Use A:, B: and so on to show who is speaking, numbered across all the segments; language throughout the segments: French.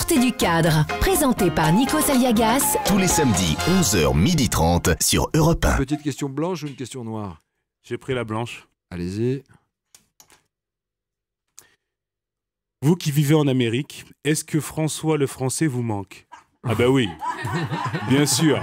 A: Sortez du cadre, présenté par Nico Saliagas. Tous les samedis, 11h30 sur Europe 1. Petite question blanche ou une question noire J'ai pris la blanche. Allez-y. Vous qui vivez en Amérique, est-ce que François le Français vous manque Ah bah oui, bien sûr.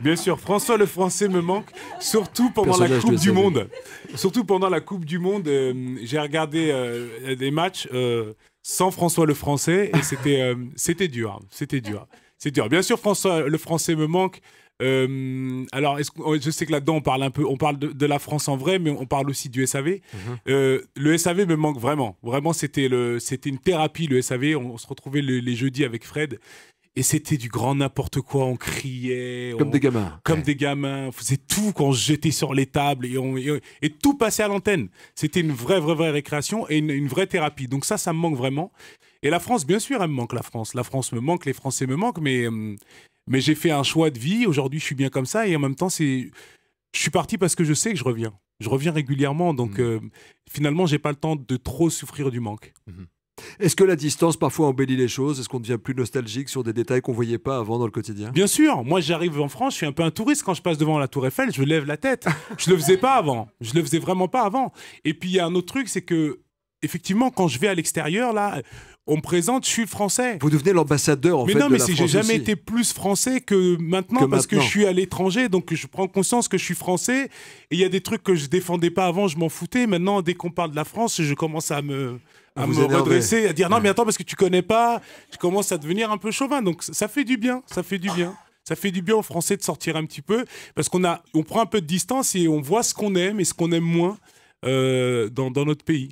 A: Bien sûr, François le Français me manque, surtout pendant la Coupe du Monde. Surtout pendant la Coupe du Monde, euh, j'ai regardé euh, des matchs. Euh, sans François le Français. Et c'était, euh, c'était dur. Hein, c'était dur. C'est dur. Bien sûr, François le Français me manque. Euh, alors, je sais que là-dedans, on parle un peu, on parle de, la France en vrai, mais on parle aussi du SAV. Mhm. Euh, le SAV me manque vraiment. Vraiment, c'était, le, c'était une thérapie, le SAV. On, se retrouvait les jeudis avec Fred. Et c'était du grand n'importe quoi. On criait. Comme des gamins. Comme des gamins. On faisait tout qu'on jetait sur les tables et, tout passait à l'antenne. C'était une vraie, vraie, vraie récréation et une, vraie thérapie. Donc ça, ça me manque vraiment. Et la France, bien sûr, elle me manque, la France. La France me manque, les Français me manquent, euh, mais, j'ai fait un choix de vie. Aujourd'hui, je suis bien comme ça. Et en même temps, c'est je suis parti parce que je sais que je reviens. Je reviens régulièrement. Donc, mmh. euh, finalement, j'ai pas le temps de trop souffrir du manque. Mmh. Est-ce que la distance parfois embellit les choses Est-ce qu'on devient plus nostalgique sur des détails qu'on voyait pas avant dans le quotidien Bien sûr. Moi, j'arrive en France, je suis un peu un touriste. Quand je passe devant la Tour Eiffel, je lève la tête. je le faisais pas avant. Je le faisais vraiment pas avant. Et puis il y a un autre truc, c'est que effectivement, quand je vais à l'extérieur, là, on présente, je suis français. Vous devenez l'ambassadeur en mais Non, mais non, mais j'ai jamais été plus français que maintenant parce que je suis à l'étranger, donc je prends conscience que je suis français. Et il y a des trucs que je défendais pas avant, je m'en foutais. Maintenant, dès qu'on parle de la France, je commence à me redresser, à dire non mais attends parce que tu connais pas, je commence à devenir un peu chauvin. Donc ça fait du bien, ça fait du bien. Ça fait du bien aux Français de sortir un petit peu parce qu'on on prend un peu de distance et on voit ce qu'on aime et ce qu'on aime moins euh, dans notre pays.